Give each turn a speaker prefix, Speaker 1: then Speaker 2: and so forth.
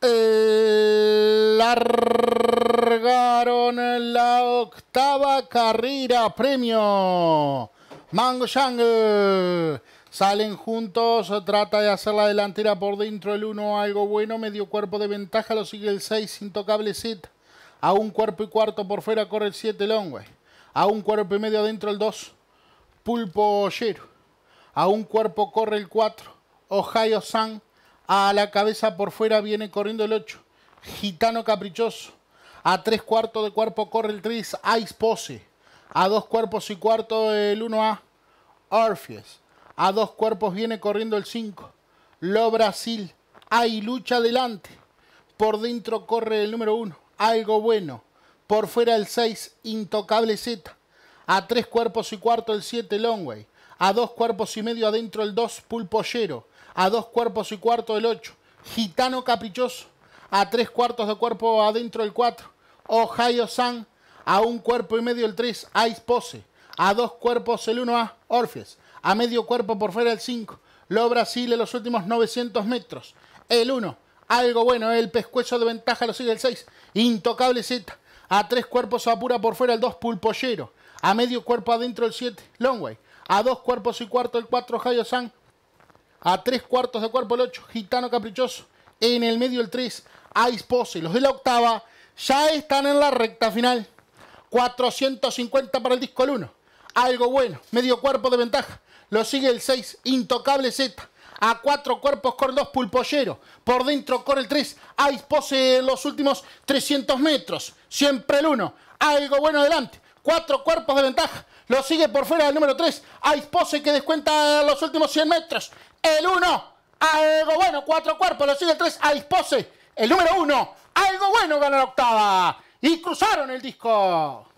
Speaker 1: largaron la octava carrera premio. Mango Shang Salen juntos, trata de hacer la delantera por dentro el 1, algo bueno, medio cuerpo de ventaja, lo sigue el 6, intocable set. A un cuerpo y cuarto por fuera corre el 7 Longway. A un cuerpo y medio adentro el 2, Pulpo Shir. A un cuerpo corre el 4, Ohio Sun a la cabeza por fuera viene corriendo el 8. Gitano caprichoso. A tres cuartos de cuerpo corre el 3. Ice Pose. A dos cuerpos y cuarto el 1A. Orpheus. A dos cuerpos viene corriendo el 5. Lo Brasil. Hay lucha adelante. Por dentro corre el número 1. Algo bueno. Por fuera el 6. Intocable Z. A tres cuerpos y cuarto el 7. Longway a dos cuerpos y medio adentro el 2, Pulpollero, a dos cuerpos y cuarto el 8, Gitano Caprichoso, a tres cuartos de cuerpo adentro el 4, Ohio Sun. a un cuerpo y medio el 3, Ice Pose, a dos cuerpos el 1A, orfes a medio cuerpo por fuera el 5, Lo Brasil en los últimos 900 metros, el 1, algo bueno, el pescuezo de ventaja lo sigue el 6, Intocable Z, a tres cuerpos apura por fuera el 2, Pulpollero, a medio cuerpo adentro el 7, Longway, a dos cuerpos y cuarto el 4, Jayo San. A tres cuartos de cuerpo el 8, Gitano Caprichoso. En el medio el 3, Ice Pose. Los de la octava ya están en la recta final. 450 para el disco el 1. Algo bueno, medio cuerpo de ventaja. Lo sigue el 6, Intocable Z. A cuatro cuerpos con dos Pulpollero. Por dentro con el 3, Ice Pose en los últimos 300 metros. Siempre el 1. Algo bueno adelante. Cuatro cuerpos de ventaja. Lo sigue por fuera el número 3. Aispose que descuenta los últimos 100 metros. El 1. Algo bueno. Cuatro cuerpos. Lo sigue el 3. Aispose. El número 1. Algo bueno gana la octava. Y cruzaron el disco.